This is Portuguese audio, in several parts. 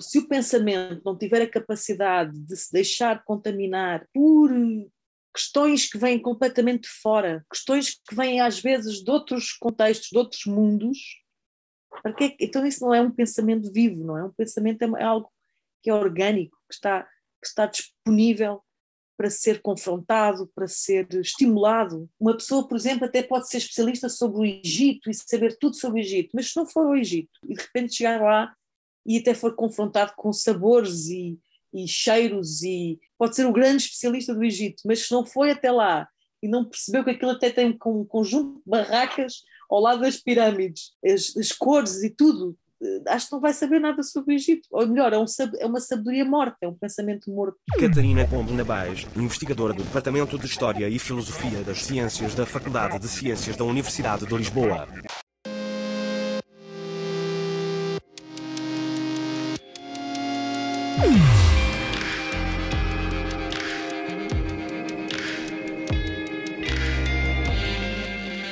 se o pensamento não tiver a capacidade de se deixar contaminar por questões que vêm completamente de fora, questões que vêm às vezes de outros contextos, de outros mundos, porque, é então isso não é um pensamento vivo, não é um pensamento, é, é algo que é orgânico, que está, que está disponível para ser confrontado, para ser estimulado. Uma pessoa, por exemplo, até pode ser especialista sobre o Egito e saber tudo sobre o Egito, mas se não for o Egito e de repente chegar lá e até for confrontado com sabores e, e cheiros e pode ser o grande especialista do Egito, mas se não foi até lá e não percebeu que aquilo até tem um conjunto de barracas ao lado das pirâmides, as, as cores e tudo, eh, acho que não vai saber nada sobre o Egito. Ou melhor, é, um, é uma sabedoria morta, é um pensamento morto. Catarina Pombo Nabais, investigadora do Departamento de História e Filosofia das Ciências da Faculdade de Ciências da Universidade de Lisboa.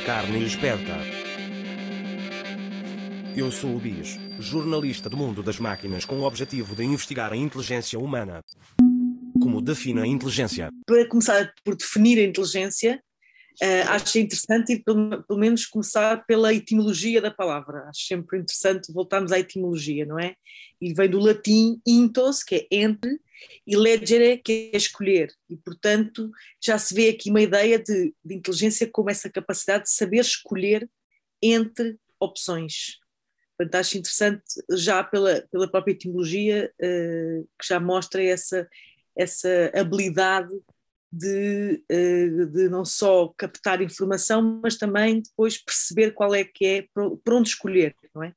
Carne esperta. Eu sou o Bis, jornalista do mundo das máquinas com o objetivo de investigar a inteligência humana. Como define a inteligência? Para começar por definir a inteligência, uh, acho interessante e pelo, pelo, menos começar pela etimologia da palavra. Acho sempre interessante voltarmos à etimologia, não é? E vem do latim intos, que é entre, e legere, que é escolher. E, portanto, já se vê aqui uma ideia de, de inteligência como essa capacidade de saber escolher entre opções. Portanto, acho interessante já pela, pela própria etimologia uh, que já mostra essa, essa habilidade de, eh, de não só captar informação, mas também depois perceber qual é que é, para onde escolher, não é?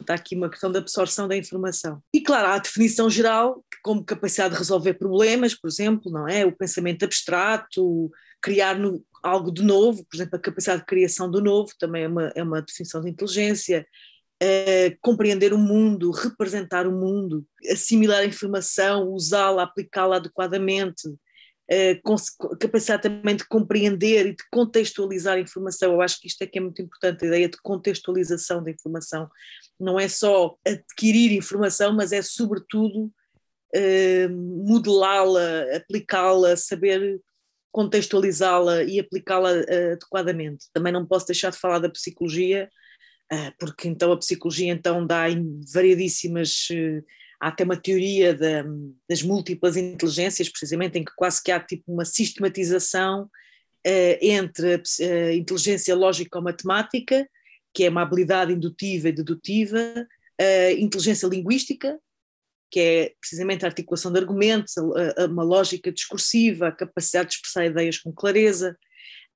Está aqui uma questão da absorção da informação. E claro, há a definição geral, como capacidade de resolver problemas, por exemplo, não é? O pensamento abstrato, criar no, algo de novo, por exemplo, a capacidade de criação do novo também é uma, é uma definição de inteligência. É, compreender o mundo, representar o mundo, assimilar a informação, usá-la, aplicá-la adequadamente, eh, capacidade também de compreender e de contextualizar a informação. Eu acho que isto é que é muito importante, a ideia de contextualização da informação. Não é só adquirir informação, mas é sobretudo eh, modelá-la, aplicá-la, saber contextualizá-la e aplicá-la eh, adequadamente. Também não posso deixar de falar da psicologia, porque então a psicologia então dá variedíssimas há até uma teoria da, das múltiplas inteligências, precisamente, em que quase que há tipo uma sistematização uh, entre a eh, inteligência lógico-matemática, que é uma habilidade indutiva e dedutiva, a eh, inteligência linguística, que é precisamente a articulação de argumentos, a, a, uma lógica discursiva, a capacidade de expressar ideias com clareza,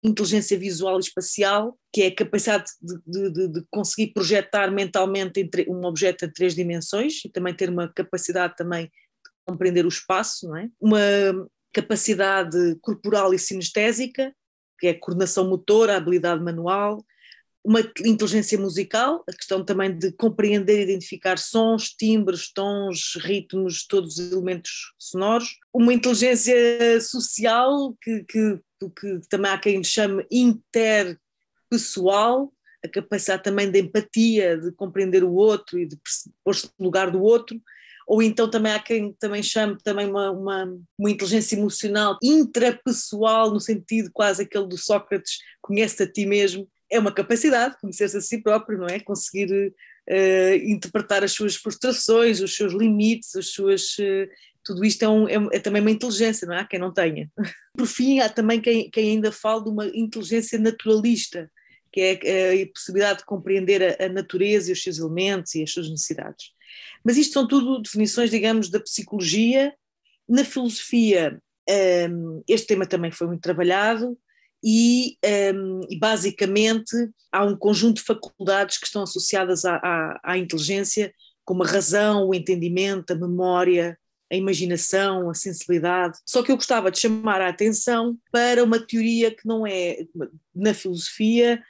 inteligência visual e espacial, que é a capacidade de, de, de conseguir projetar mentalmente entre, um objeto em três dimensões e também ter uma capacidade também de compreender o espaço, é? uma capacidade corporal e sinestésica, que é a coordenação motora, a habilidade manual, uma inteligência musical, a questão também de compreender e identificar sons, timbres, tons, ritmos, todos os elementos sonoros, uma inteligência social que, que, que também há quem chame interpessoal, a capacidade também de empatia, de compreender o outro e de pôr-se no lugar do outro, ou então também há quem também chame também uma, uma, uma, inteligência emocional intrapessoal, no sentido quase aquele do Sócrates, conhece a ti mesmo, é uma capacidade, conhecer-se a si próprio, não é? Conseguir uh, interpretar as suas frustrações, os seus limites, as suas. Uh, tudo isto é, um, é, é, também uma inteligência, não há quem não tenha. Por fim, há também quem, quem ainda fala de uma inteligência naturalista, que é eh, a, possibilidade de compreender a, a natureza e os seus elementos e as suas necessidades. Mas isto são tudo definições, digamos, da psicologia. Na filosofia, um, ehm, este tema também foi muito trabalhado, e, um, e, basicamente há um conjunto de faculdades que estão associadas à, à, à, inteligência, como a razão, o entendimento, a memória, a imaginação, a sensibilidade. Só que eu gostava de chamar a atenção para uma teoria que não é na filosofia,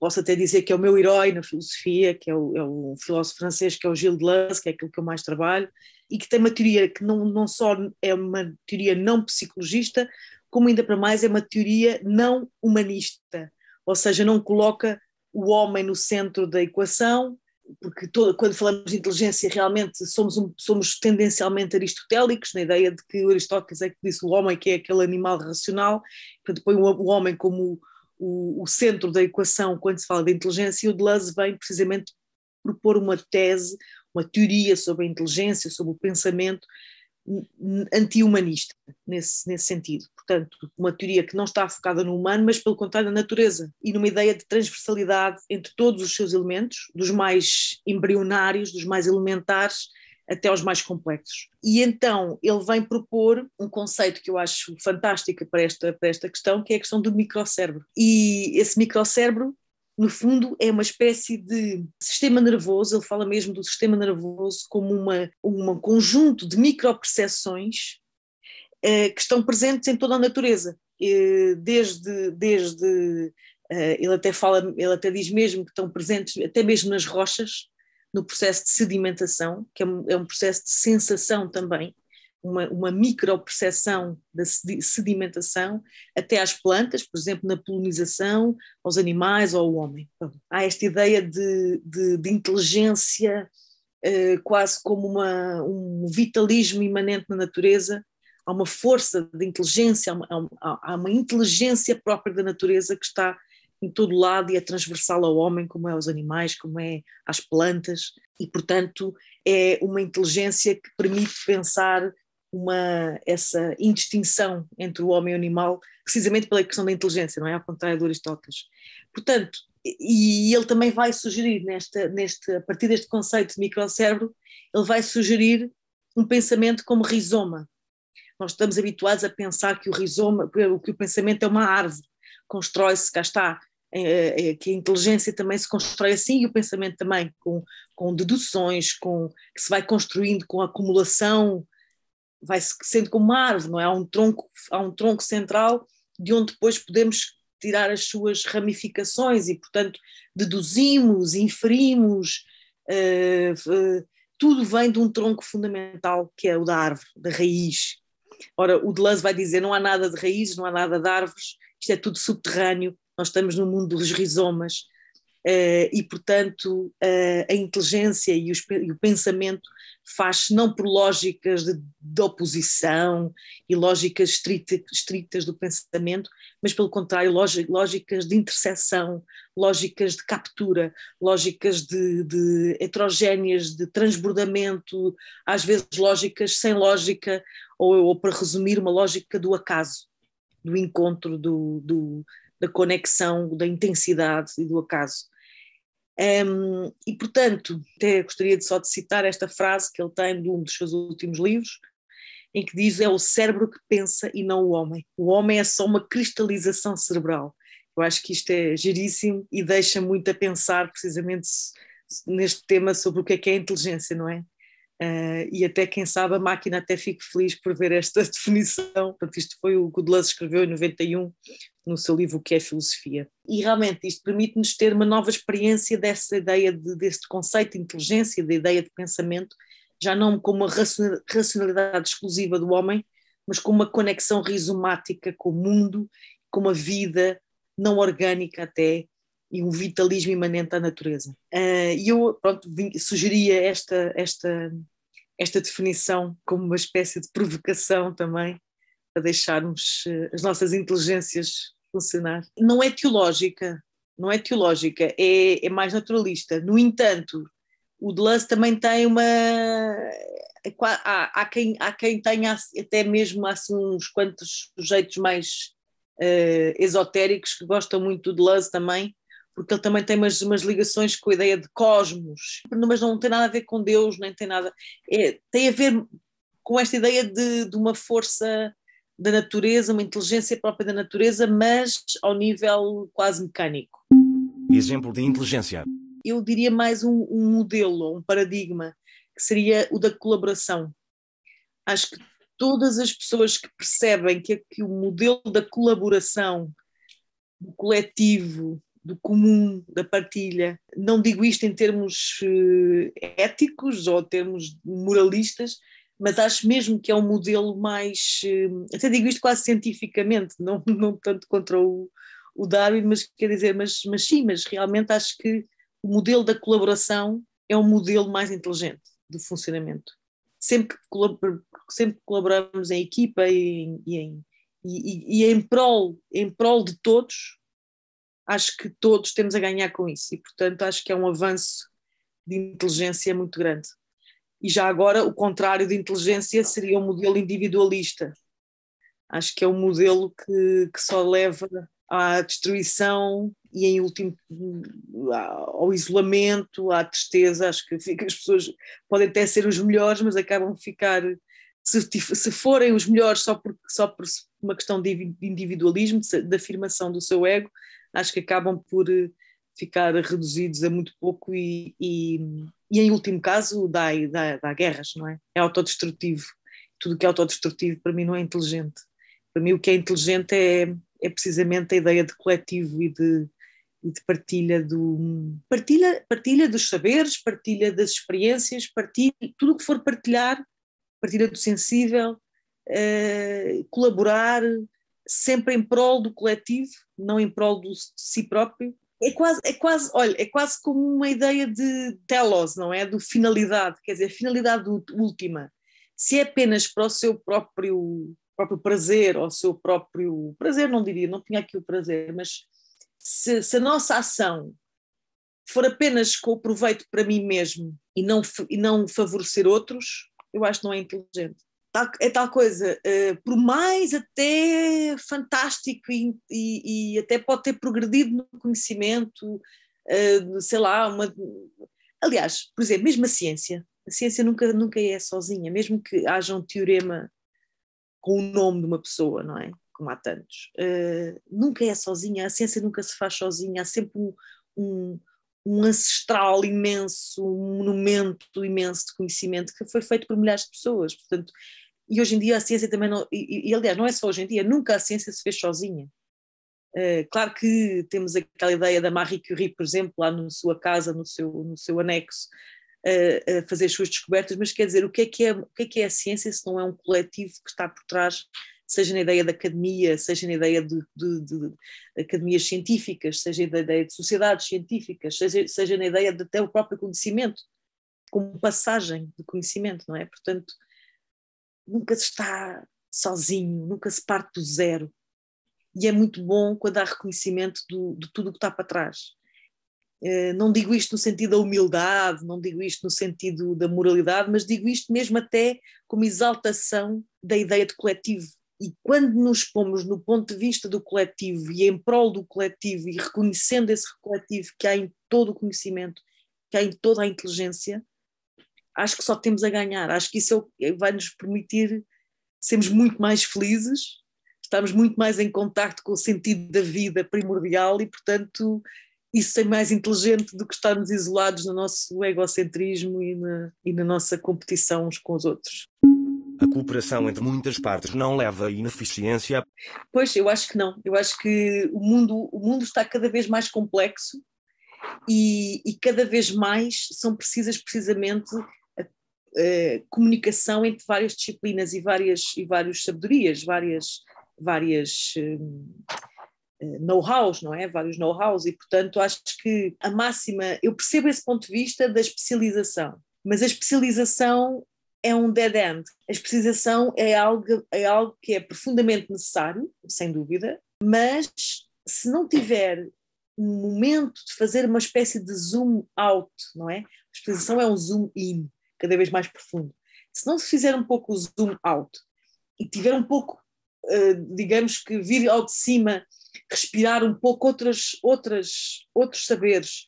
posso até dizer que é o meu herói na filosofia, que é, o, é filósofo francês que é o Gilles Deleuze, que é aquilo que eu mais trabalho, e que tem uma teoria que não, não só é uma teoria não psicologista, como ainda para mais é uma teoria não humanista, ou seja, não coloca o homem no centro da equação, porque todo, quando falamos de inteligência realmente somos, um, somos tendencialmente aristotélicos, na ideia de que Aristóteles é que disse o homem que é aquele animal racional, portanto põe o homem como o, o centro da equação quando se fala de inteligência, e o Deleuze vem precisamente propor uma tese, uma teoria sobre a inteligência, sobre o pensamento, anti-humanista, nesse, nesse sentido. Portanto, uma teoria que não está focada no humano, mas pelo contrário na natureza e numa ideia de transversalidade entre todos os seus elementos, dos mais embrionários, dos mais elementares, até aos mais complexos. E então ele vem propor um conceito que eu acho fantástico para esta, para esta questão, que é a questão do microcérebro. E esse microcérebro no fundo, é uma espécie de sistema nervoso, ele fala mesmo do sistema nervoso como uma, um conjunto de micropercepções eh, que estão presentes em toda a natureza, desde, desde eh, ele até fala, ele até diz mesmo que estão presentes até mesmo nas rochas, no processo de sedimentação, que é um, é um processo de sensação também, uma, uma microperceção da sedimentação até às plantas, por exemplo, na polinização, aos animais ou ao homem. Há esta ideia de, de, de inteligência eh, quase como uma, um vitalismo imanente na natureza, há uma força de inteligência, há uma, há uma inteligência própria da natureza que está em todo lado e é transversal ao homem, como é aos animais, como é às plantas, e portanto é uma inteligência que permite pensar uma, essa indistinção entre o homem e o animal, precisamente pela questão da inteligência, não é? Ao contrário do Aristóteles. Portanto, e ele também vai sugerir, nesta, neste, a partir deste conceito de microcérebro, ele vai sugerir um pensamento como rizoma. Nós estamos habituados a pensar que o rizoma, que o pensamento é uma árvore, constrói-se, cá está, é, é, é que a inteligência também se constrói assim e o pensamento também, com, com deduções, com, que se vai construindo com acumulação vai sendo como uma árvore, não é? Há um tronco, há um tronco central de onde depois podemos tirar as suas ramificações e, portanto, deduzimos, inferimos, uh, uh, tudo vem de um tronco fundamental que é o da árvore, da raiz. Ora, o Deleuze vai dizer: não há nada de raízes, não há nada de árvores, isto é tudo subterrâneo, nós estamos no mundo dos rizomas, eh, e, portanto, eh, a inteligência e, os, e o pensamento faz-se não por lógicas de, de oposição e lógicas estrita, estritas do pensamento, mas pelo contrário, lógicas de interseção, lógicas de captura, lógicas de, de heterogêneas, de transbordamento, às vezes lógicas sem lógica, ou, ou para resumir, uma lógica do acaso, do encontro, do, do, da conexão, da intensidade e do acaso. Um, e, portanto, até gostaria de só de citar esta frase que ele tem de um dos seus últimos livros, em que diz: É o cérebro que pensa e não o homem. O homem é só uma cristalização cerebral. Eu acho que isto é giríssimo e deixa muito a pensar, precisamente, neste tema sobre o que é que é inteligência, não é? Uh, e até quem sabe a máquina até fico feliz por ver esta definição. Portanto, isto foi o que o Deleuze escreveu em 91, no seu livro O que é Filosofia. E realmente isto permite-nos ter uma nova experiência dessa ideia, de, deste conceito de inteligência, da ideia de pensamento, já não como uma racionalidade exclusiva do homem, mas como uma conexão rizomática com o mundo, com uma vida não orgânica até, e um vitalismo imanente à natureza. Ah, e uh, eu, pronto, sugeria esta, esta, esta definição como uma espécie de provocação também, para deixarmos ah, as nossas inteligências funcionar. Não é teológica, não é teológica, é, é mais naturalista. No entanto, o Deleuze também tem uma. É há, há, quem, há quem tenha até mesmo assim, uns quantos sujeitos mais uh, esotéricos que gostam muito do Deleuze também, porque ele também tem umas, umas ligações com a ideia de cosmos, mas não tem nada a ver com Deus, nem tem nada. É, tem a ver com esta ideia de, de uma força da natureza, uma inteligência própria da natureza, mas ao nível quase mecânico. Exemplo de inteligência. Eu diria mais um, um modelo, um paradigma, que seria o da colaboração. Acho que todas as pessoas que percebem que, que o modelo da colaboração, do coletivo, do comum, da partilha. Não digo isto em termos eh, éticos ou termos moralistas, mas acho mesmo que é um modelo mais. Eh, até digo isto quase cientificamente, não, não tanto contra o, o Darwin, mas quer dizer, mas, mas sim, mas realmente acho que o modelo da colaboração é um modelo mais inteligente de funcionamento. Sempre que, sempre que colaboramos em equipa e, e, em, e, e em, prol, em prol de todos, acho que todos temos a ganhar com isso e, portanto, acho que é um avanço de inteligência muito grande. E já agora, o contrário de inteligência seria um modelo individualista. Acho que é um modelo que, que só leva à destruição e, em último, ao isolamento, à tristeza. Acho que as pessoas podem até ser os melhores, mas acabam de ficar. Se, se forem os melhores só por, só por uma questão de individualismo, de afirmação do seu ego, acho que acabam por ficar reduzidos a muito pouco e, e, e em último caso, dá, dá, dá guerras, não é? É autodestrutivo. Tudo que é autodestrutivo para mim não é inteligente. Para mim o que é inteligente é, é precisamente a ideia de coletivo e de, e de partilha do partilha, partilha dos saberes, partilha das experiências, partilha tudo o que for partilhar, partilha do sensível, eh, colaborar sempre em prol do coletivo, não em prol do, de si próprio, é quase, é quase, olha, é quase como uma ideia de telos, não é? Do finalidade, quer dizer, finalidade última. Se é apenas para o seu próprio, próprio prazer, ou o seu próprio prazer, não diria, não tinha aqui o prazer, mas se, se, a nossa ação for apenas com o proveito para mim mesmo e não, e não favorecer outros, eu acho que não é inteligente tal, é tal coisa, uh, por mais até fantástico e, e, e, até pode ter progredido no conhecimento, uh, sei lá, uma... aliás, por exemplo, mesmo a ciência, a ciência nunca, nunca é sozinha, mesmo que haja um teorema com o nome de uma pessoa, não é? Como há tantos. Uh, nunca é sozinha, a ciência nunca se faz sozinha, há sempre um, um um ancestral imenso, um monumento imenso de conhecimento que foi feito por milhares de pessoas. Portanto, e hoje em dia a ciência também não. E, e aliás, não é só hoje em dia, nunca a ciência se fez sozinha. Uh, claro que temos aquela ideia da Marie Curie, por exemplo, lá na sua casa, no seu, no seu anexo, uh, a fazer as suas descobertas, mas quer dizer, o que, é que é, o que é que é a ciência se não é um coletivo que está por trás, seja na ideia da academia, seja na ideia de, de, de, de academias científicas, seja na ideia de sociedades científicas, seja, seja na ideia de até o próprio conhecimento, como passagem de conhecimento, não é? Portanto, nunca se está sozinho, nunca se parte do zero. E é muito bom quando há reconhecimento do, de tudo o que está para trás. Eh, não digo isto no sentido da humildade, não digo isto no sentido da moralidade, mas digo isto mesmo até como exaltação da ideia de coletivo. E quando nos pomos no ponto de vista do coletivo e em prol do coletivo e reconhecendo esse coletivo que há em todo o conhecimento, que há em toda a inteligência, acho que só temos a ganhar. Acho que isso é vai nos permitir sermos muito mais felizes, estarmos muito mais em contacto com o sentido da vida primordial e, portanto, isso é mais inteligente do que estarmos isolados no nosso egocentrismo e na, e na nossa competição uns com os outros. A cooperação entre muitas partes não leva à ineficiência? Pois, eu acho que não. Eu acho que o mundo, o mundo está cada vez mais complexo e, e cada vez mais são precisas precisamente eh, comunicação entre várias disciplinas e várias e vários sabedorias, várias várias hum, eh, know-hows, não é? Vários know-hows e portanto acho que a máxima, eu percebo esse ponto de vista da especialização, mas a especialização é um dead end. A especialização é algo é algo que é profundamente necessário, sem dúvida, mas se não tiver um momento de fazer uma espécie de zoom out, não é? A especialização é um zoom in cada vez mais profundo. Se não se fizer um pouco o zoom out e tiver um pouco, eh, digamos que vir ao de cima, respirar um pouco outras, outras, outros saberes,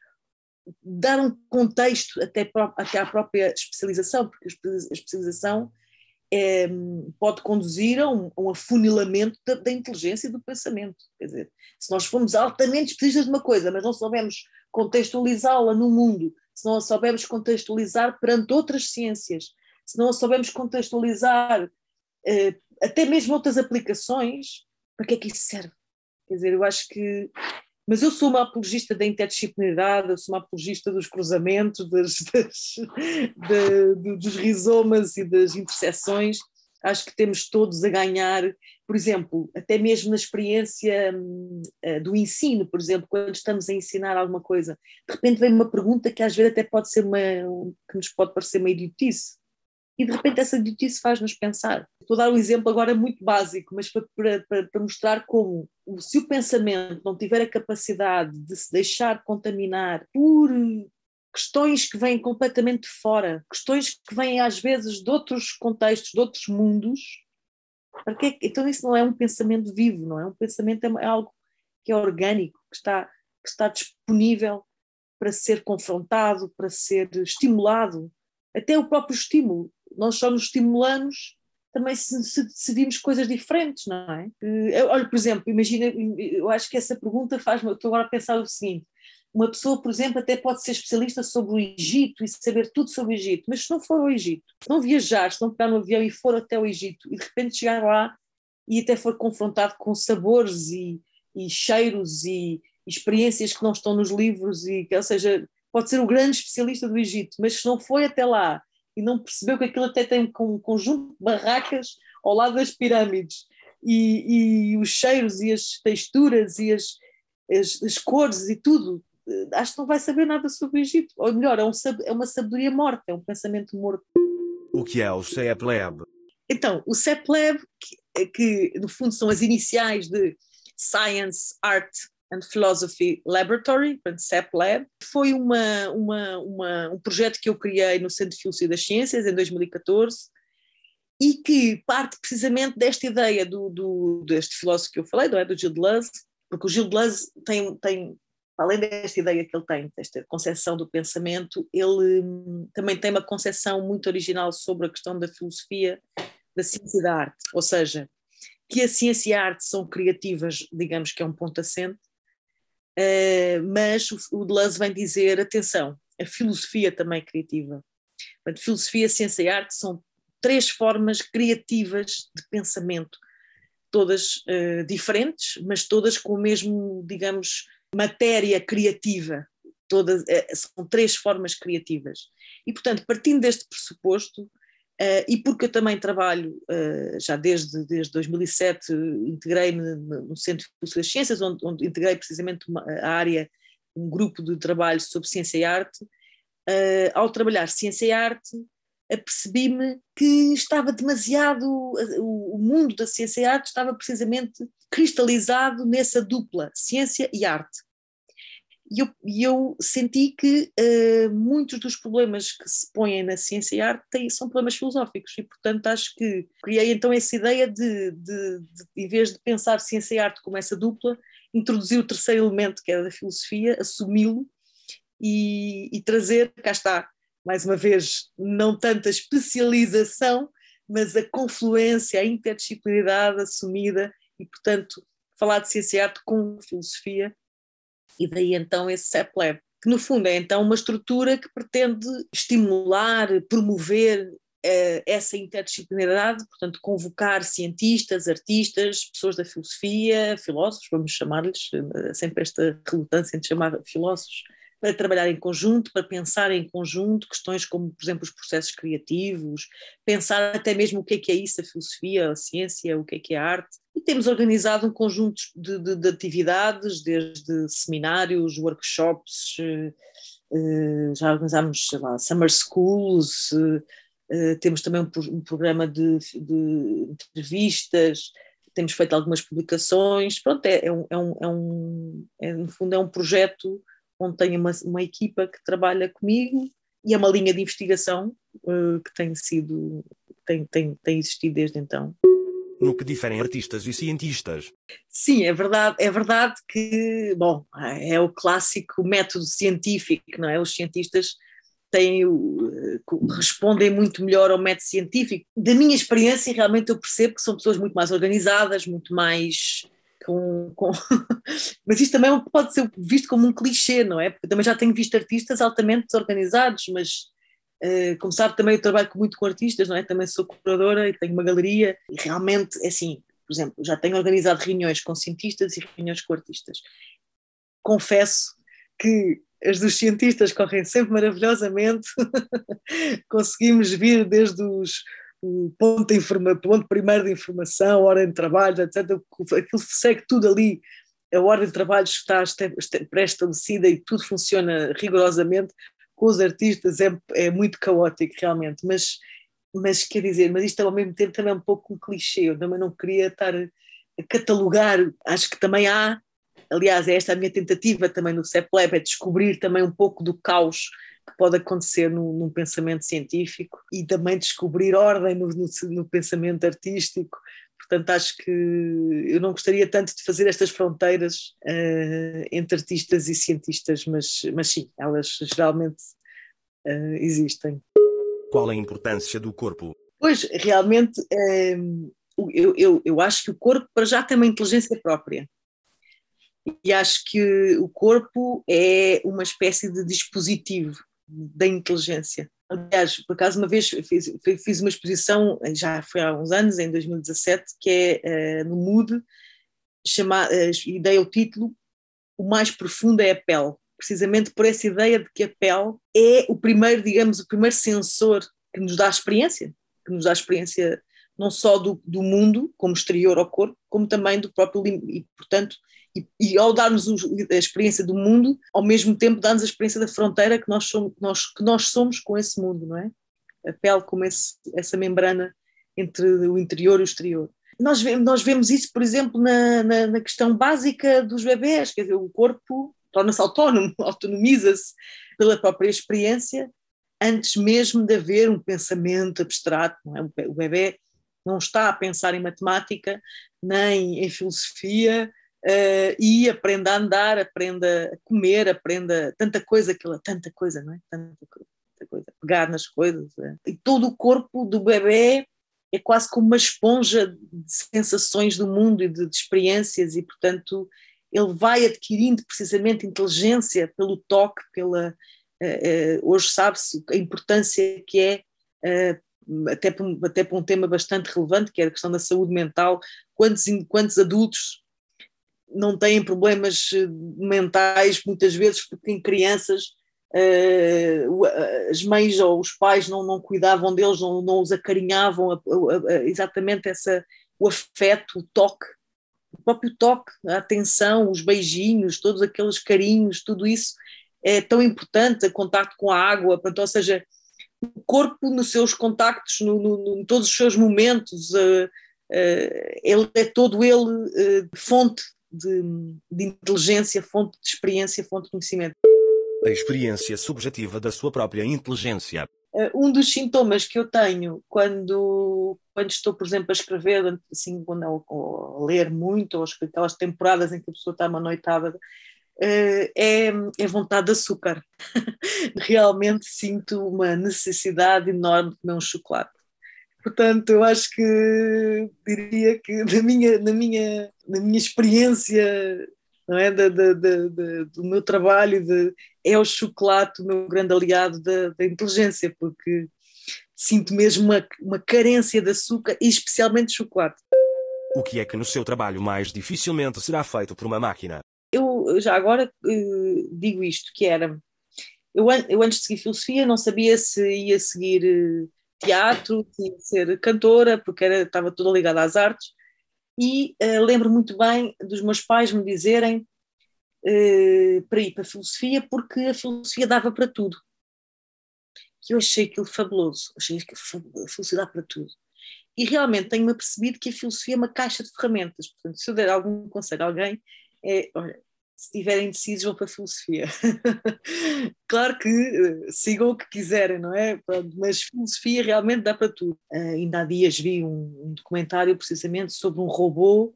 dar um contexto até, até à própria especialização, porque a especialização é, pode conduzir a um, a um afunilamento da, da, inteligência e do pensamento. Quer dizer, se nós formos altamente especialistas de uma coisa, mas não soubermos contextualizá-la no mundo, se não a soubermos contextualizar perante outras ciências, se não a soubermos contextualizar eh, até mesmo outras aplicações, para que é que isso serve? Quer dizer, eu acho que. Mas eu sou uma apologista da interdisciplinaridade, eu sou uma apologista dos cruzamentos, das, das, de, dos rizomas e das interseções, acho que temos todos a ganhar, por exemplo, até mesmo na experiência hum, eh, do ensino, por exemplo, quando estamos a ensinar alguma coisa, de repente vem uma pergunta que às vezes até pode ser uma, que nos pode parecer uma idiotice, e de repente essa idiotice faz-nos pensar. Vou dar um exemplo agora muito básico, mas para, para, para, mostrar como, se o pensamento não tiver a capacidade de se deixar contaminar por questões que vêm completamente de fora, questões que vêm às vezes de outros contextos, de outros mundos. Porque, é então isso não é um pensamento vivo, não é um pensamento, é, é algo que é orgânico, que está, que está disponível para ser confrontado, para ser estimulado. Até o próprio estímulo. Nós só nos estimulamos também se, se decidimos coisas diferentes, não é? Eh, olha, por exemplo, imagina, eu acho que essa pergunta faz-me, estou agora a pensar o seguinte, uma pessoa, por exemplo, até pode ser especialista sobre o Egito e saber tudo sobre o Egito, mas se não for ao Egito, se não viajar, se não pegar no avião e for até o Egito e de repente chegar lá e até for confrontado com sabores e, e cheiros e, experiências que não estão nos livros, e, ou seja, pode ser o grande especialista do Egito, mas se não foi até lá e não percebeu que aquilo até tem um conjunto de barracas ao lado das pirâmides e, e os cheiros e as texturas e as, as, as, cores e tudo eh, acho que não vai saber nada sobre o Egito. Ou melhor, é, um, é uma sabedoria morta, é um pensamento morto. O que é o CEPLEB? Então, o CEPLEB, que, eh, que no fundo são as iniciais de Science, Art and Philosophy Laboratory, CEPLAB, foi uma, uma, uma, um projeto que eu criei no Centro de Filosofia das Ciências em 2014 e que parte precisamente desta ideia do, do, deste filósofo que eu falei, do, é, do Gilles Deleuze, porque o Gilles Deleuze tem, tem, além desta ideia que ele tem, desta concepção do pensamento, ele hum, também tem uma concepção muito original sobre a questão da filosofia, da ciência e da arte. Ou seja, que a ciência e a arte são criativas, digamos que é um ponto assente, eh, mas o Deleuze vem dizer: atenção, a filosofia também é criativa. Portanto, filosofia, ciência e arte são três formas criativas de pensamento, todas eh, diferentes, mas todas com o mesmo, digamos, matéria criativa. Todas, eh, são três formas criativas. E, portanto, partindo deste pressuposto, Uh, e porque eu também trabalho uh, já desde, desde 2007, integrei-me no Centro de das Ciências, onde, onde, integrei precisamente uma, a área, um grupo de trabalho sobre ciência e arte. Uh, ao trabalhar ciência e arte, apercebi-me que estava demasiado, o mundo da ciência e arte estava precisamente cristalizado nessa dupla, ciência e arte. E eu, eu senti que uh, muitos dos problemas que se põem na ciência e arte têm, são problemas filosóficos, e portanto acho que criei então essa ideia de, de, de, em vez de pensar ciência e arte como essa dupla, introduzir o terceiro elemento, que era da filosofia, assumi-lo e, e trazer, cá está, mais uma vez, não tanto a especialização, mas a confluência, a interdisciplinaridade assumida e, portanto, falar de ciência e arte com filosofia e daí então esse CEPLEB, que no fundo é então uma estrutura que pretende estimular, promover eh, essa interdisciplinaridade, portanto, convocar cientistas, artistas, pessoas da filosofia, filósofos, vamos chamar-lhes, eh, sempre esta relutância de chamar filósofos, para trabalhar em conjunto, para pensar em conjunto questões como, por exemplo, os processos criativos, pensar até mesmo o que é que é isso, a filosofia, a ciência, o que é que é a arte. E temos organizado um conjunto de, de, de atividades, desde seminários, workshops, eh, eh, já organizámos, sei lá, summer schools, eh, temos também um, um programa de, de entrevistas, temos feito algumas publicações, pronto, é, é, um, é, um, é um, é, no fundo é um projeto onde tenho uma, uma equipa que trabalha comigo e é uma linha de investigação uh, que tem sido tem, tem, tem existido desde então. No que diferem artistas e cientistas? Sim, é verdade, é verdade que, bom, é o clássico método científico, não é? Os cientistas têm, eh, respondem muito melhor ao método científico. Da minha experiência, realmente eu percebo que são pessoas muito mais organizadas, muito mais com, com... mas isto também é pode ser visto como um clichê, não é? Porque também já tenho visto artistas altamente desorganizados, mas uh, como sabe também eu trabalho muito com artistas, não é? Também sou curadora e tenho uma galeria e realmente, é assim, por exemplo, já tenho organizado reuniões com cientistas e reuniões com artistas. Confesso que as dos cientistas correm sempre maravilhosamente, conseguimos vir desde os o ponto, de informa, ponto primeiro de informação, hora de trabalho, etc. Aquilo segue tudo ali, a hora de trabalho está pré-estabelecida e tudo funciona rigorosamente. Com os artistas é, é muito caótico, realmente, mas, mas quer dizer, mas isto ao mesmo tempo também é um pouco um clichê, eu também não queria estar a catalogar, acho que também há, aliás, é esta a minha tentativa também no CEPLEB, é descobrir também um pouco do caos que pode acontecer num, num pensamento científico e também descobrir ordem no, no, no pensamento artístico. Portanto, acho que eu não gostaria tanto de fazer estas fronteiras uh, entre artistas e cientistas, mas, mas sim, elas geralmente uh, existem. Qual a importância do corpo? Pois, realmente, um, eh, eu, eu, eu acho que o corpo, para já, tem uma inteligência própria. E acho que o corpo é uma espécie de dispositivo da inteligência. Aliás, por acaso, uma vez fiz, fiz, uma exposição, já foi há uns anos, em 2017, que é uh, no MOOD, uh, e dei o título O Mais Profundo é a Pele, precisamente por essa ideia de que a pele é o primeiro, digamos, o primeiro sensor que nos dá a experiência, que nos dá a experiência não só do, do mundo, como exterior ao corpo, como também do próprio, e portanto, e, e ao dar-nos a experiência do mundo, ao mesmo tempo dá-nos a experiência da fronteira que nós somos, nós, que nós somos com esse mundo, não é? A pele como esse, essa membrana entre o interior e o exterior. Nós, vemos, nós vemos isso, por exemplo, na, na, na, questão básica dos bebés, quer dizer, o corpo torna-se autónomo, autonomiza-se pela própria experiência, antes mesmo de haver um pensamento abstrato. É? O bebê não está a pensar em matemática, nem em filosofia, uh, e aprenda a andar, aprenda a comer, aprenda tanta coisa, aquela, tanta coisa, não é? Tanta coisa, coisa pegar nas coisas. É? E todo o corpo do bebê é quase como uma esponja de sensações do mundo e de, de experiências, e portanto ele vai adquirindo precisamente inteligência pelo toque, pela. Eh, eh, hoje sabe-se a importância que é até para, até para um tema bastante relevante, que é a questão da saúde mental, quantos, quantos adultos não têm problemas eh, mentais, muitas vezes, porque em crianças eh, eh, as mães ou os pais não, não cuidavam deles, não, não os acarinhavam, exatamente essa, o afeto, o toque, o próprio toque, a atenção, os beijinhos, todos aqueles carinhos, tudo isso é tão importante, o contacto com a água, portanto, ou seja, o corpo nos seus contactos, no, no, em todos os seus momentos, ele é todo ele fonte de, de inteligência, fonte de experiência, fonte de conhecimento. A experiência subjetiva da sua própria inteligência. Uh, um dos sintomas que eu tenho quando, quando estou, por exemplo, a escrever, assim, quando eu, é ou a ler muito, ou aquelas temporadas em que a pessoa está uma noitada, uh, é, é vontade de açúcar. Realmente sinto uma necessidade enorme de comer um chocolate. Portanto, eu acho que diria que na minha, na minha, na minha experiência não é? Da, do meu trabalho, de, é o chocolate o meu grande aliado da, inteligência, porque sinto mesmo uma, uma carência de açúcar e especialmente de chocolate. O que é que no seu trabalho mais dificilmente será feito por uma máquina? Eu já agora uh, digo isto, que era, eu, an eu antes de seguir filosofia não sabia se ia seguir eh, teatro, tinha de ser cantora, porque era, estava toda ligada às artes. E uh, lembro muito bem dos meus pais me dizerem uh, para ir para a filosofia, porque a filosofia dava para tudo. Que eu achei aquilo fabuloso, achei que a filosofia dá para tudo. E realmente tenho-me apercebido que a filosofia é uma caixa de ferramentas. Portanto, se eu der algum conselho a alguém, é, olha, se estiverem decisos, vão para a filosofia. claro que eh, sigam o que quiserem, não é? Mas filosofia realmente dá para tudo. Eh, ainda há dias vi um, documentário precisamente sobre um robô,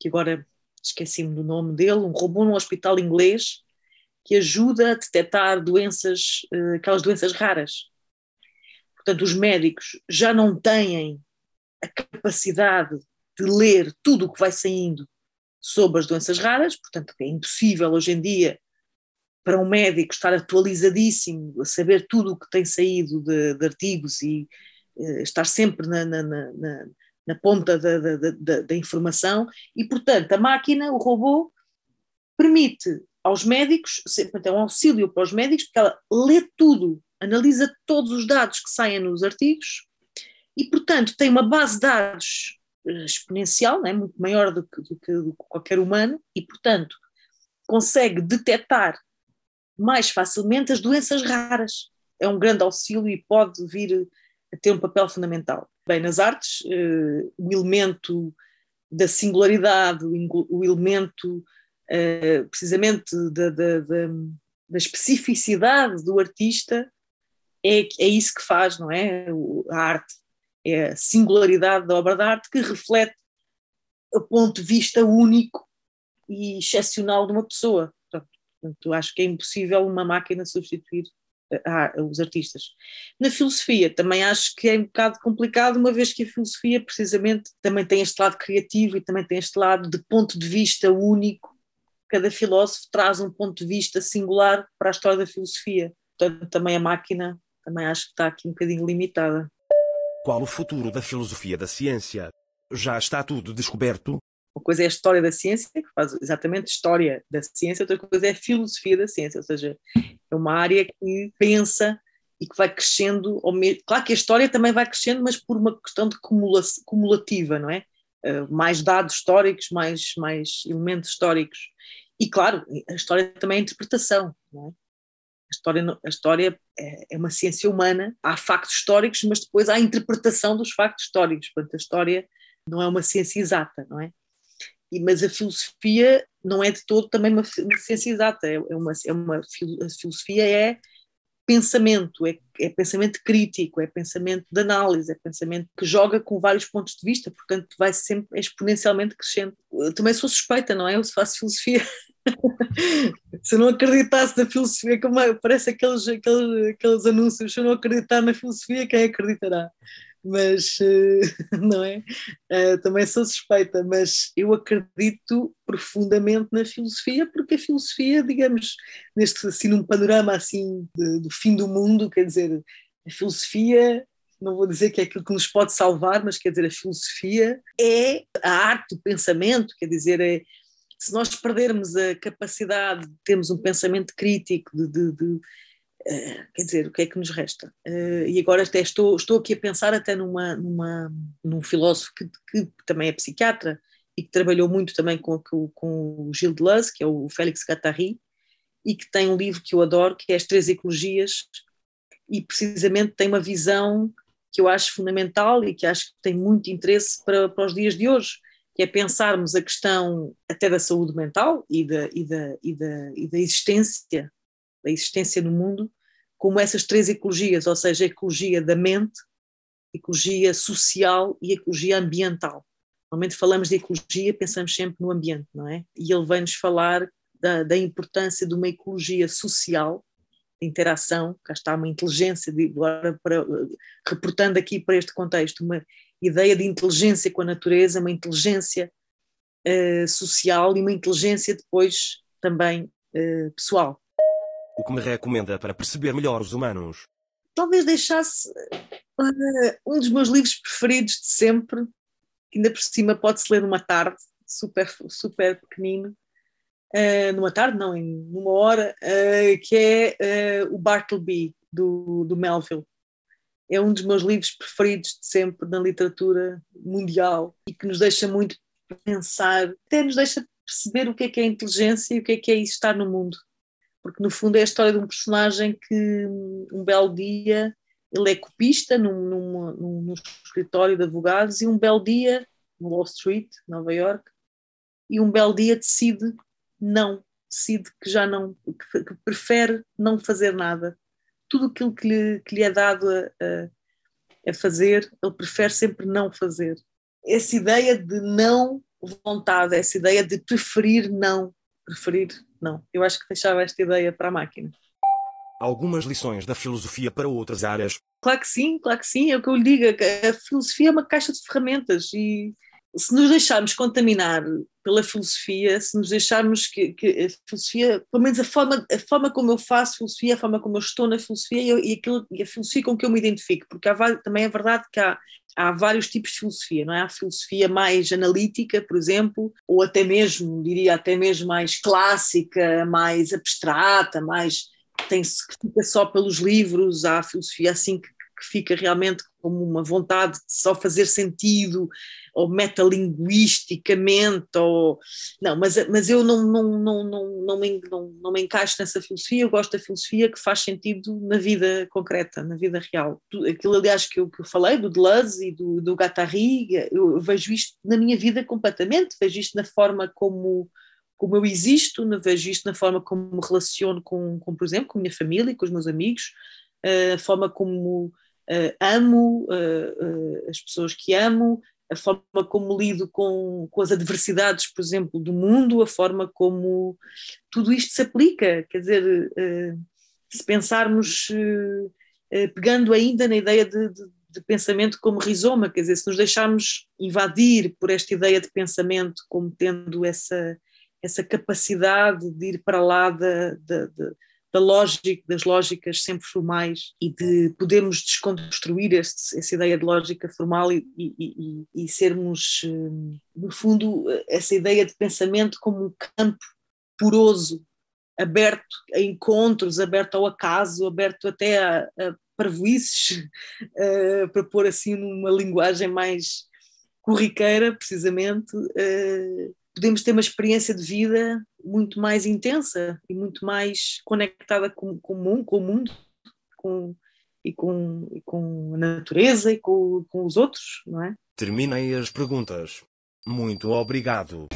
que agora esqueci-me do nome dele, um robô num hospital inglês que ajuda a detectar doenças, eh, aquelas doenças raras. Portanto, os médicos já não têm a capacidade de ler tudo o que vai saindo sobre as doenças raras, portanto é impossível hoje em dia para um médico estar atualizadíssimo, a saber tudo o que tem saído de, de artigos e eh, estar sempre na, na, na, na ponta da, da, da, da, informação, e portanto a máquina, o robô, permite aos médicos, sempre é um auxílio para os médicos, porque ela lê tudo, analisa todos os dados que saem nos artigos, e portanto tem uma base de dados eh, exponencial, né, muito maior do que, do que qualquer humano, e, portanto, consegue detectar mais facilmente as doenças raras. É um grande auxílio e pode vir a ter um papel fundamental. Bem, nas artes, uh, o elemento da singularidade, o elemento uh, precisamente da, da, da, da, especificidade do artista, é, é isso que faz, não é? A arte é a singularidade da obra de arte que reflete o ponto de vista único e excepcional de uma pessoa. Portanto, acho que é impossível uma máquina substituir a, ah, a, ah, os artistas. Na filosofia, também acho que é um bocado complicado, uma vez que a filosofia, precisamente, também tem este lado criativo e também tem este lado de ponto de vista único. Cada filósofo traz um ponto de vista singular para a história da filosofia. Portanto, também a máquina, também acho que está aqui um bocadinho limitada. Qual o futuro da filosofia da ciência? Já está tudo descoberto? Uma coisa é a história da ciência, que faz exatamente história da ciência, outra coisa é a filosofia da ciência, ou seja, é uma área que pensa e que vai crescendo. Claro que a história também vai crescendo, mas por uma questão de cumula cumulativa, não é? Uh, mais dados históricos, mais, mais elementos históricos. E claro, a história também é interpretação, não é? A história, a história é, é uma ciência humana, há factos históricos, mas depois há a interpretação dos factos históricos. Portanto, a história não é uma ciência exata, não é? E, mas a filosofia não é de todo também uma, uma ciência exata. É, é uma, é uma, a filosofia é pensamento, é, é, pensamento crítico, é pensamento de análise, é pensamento que joga com vários pontos de vista, portanto vai sempre exponencialmente crescendo. Eu também sou suspeita, não é? Eu faço filosofia se eu não acreditasse na filosofia, como é- parece aqueles, aqueles, aqueles anúncios, se eu não acreditar na filosofia, quem acreditará? Mas, eh, não é? Eh, também sou suspeita, mas eu acredito profundamente na filosofia, porque a filosofia, digamos, neste, assim, num panorama assim do fim do mundo, quer dizer, a filosofia não vou dizer que é aquilo que nos pode salvar, mas quer dizer, a filosofia é a arte do pensamento, quer dizer, é se nós perdermos a capacidade de termos um pensamento crítico, de, de, de uh, quer dizer, o que é que nos resta? Uh, e agora até estou, estou aqui a pensar até numa, numa, num filósofo que, que também é psiquiatra e que trabalhou muito também com, com, Gil o Gilles Deleuze, que é o Félix Guattari, e que tem um livro que eu adoro, que é As Três Ecologias, e precisamente tem uma visão que eu acho fundamental e que acho que tem muito interesse para, para os dias de hoje, que é pensarmos a questão até da saúde mental e da, e da, e da, e da existência, da existência no mundo, como essas três ecologias, ou seja, a ecologia da mente, ecologia social e ecologia ambiental. Normalmente falamos de ecologia, pensamos sempre no ambiente, não é? E ele vem-nos falar da, da, importância de uma ecologia social, de interação, cá está uma inteligência, de, agora para, reportando aqui para este contexto, uma ideia de inteligência com a natureza, uma inteligência uh, social e uma inteligência depois também uh, pessoal. O que me recomenda para perceber melhor os humanos? Talvez deixasse uh, um dos meus livros preferidos de sempre, que ainda por cima pode-se ler numa tarde, super, super pequenino, Uh, numa tarde, não, em uma hora, uh, que é uh, o Bartleby, do, do Melville é um dos meus livros preferidos de sempre na literatura mundial e que nos deixa muito pensar, até nos deixa perceber o que é que é inteligência e o que é que é isso estar no mundo. Porque no fundo é a história de um personagem que um belo dia ele é copista num, num, num escritório de advogados e um belo dia, no Wall Street, Nova York, e um belo dia decide não, decide que já não, que, que prefere não fazer nada tudo aquilo que lhe, que lhe é dado a, a, a fazer, ele prefere sempre não fazer. Essa ideia de não vontade, essa ideia de preferir não, preferir não. Eu acho que deixava esta ideia para a máquina. Algumas lições da filosofia para outras áreas. Claro que sim, claro que sim, é o que eu lhe digo, a filosofia é uma caixa de ferramentas e se nos deixarmos contaminar pela filosofia, se nos deixarmos que, que, a filosofia, pelo menos a forma, a forma como eu faço filosofia, a forma como eu estou na filosofia e, eu, e, aquilo, e a filosofia com que eu me identifico, porque há, também é verdade que há, há vários tipos de filosofia, não é? Há filosofia mais analítica, por exemplo, ou até mesmo, diria até mesmo mais clássica, mais abstrata, mais tem-se que fica só pelos livros, há a filosofia assim que que fica realmente como uma vontade de só fazer sentido, ou metalinguisticamente, ou... Não, mas, mas eu não, não, não, não, não, me, não, não me encaixo nessa filosofia, eu gosto da filosofia que faz sentido na vida concreta, na vida real. Aquilo, aliás, que eu, que eu falei, do Deleuze e do, do Gattari, eu vejo isto na minha vida completamente, vejo isto na forma como como eu existo, não vejo isto na forma como me relaciono com, com, por exemplo, com a minha família, com os meus amigos, eh, a forma como uh, amo, uh, as pessoas que amo, a forma como lido com, com as adversidades, por exemplo, do mundo, a forma como tudo isto se aplica. Quer dizer, se pensarmos, pegando ainda na ideia de, de, de, pensamento como rizoma, quer dizer, se nos deixarmos invadir por esta ideia de pensamento como tendo essa, essa capacidade de ir para lá da da lógica, das lógicas sempre formais e de podermos desconstruir este, essa ideia de lógica formal e, e, e, e sermos, hum, no fundo, essa ideia de pensamento como um campo poroso, aberto a encontros, aberto ao acaso, aberto até a, a parvoices, eh, para pôr assim numa linguagem mais corriqueira, precisamente, uh, podemos ter uma experiência de vida muito mais intensa e muito mais conectada com, com, com o mundo com, e, com, e com a natureza e com, com os outros, não é? Terminei as perguntas. Muito obrigado.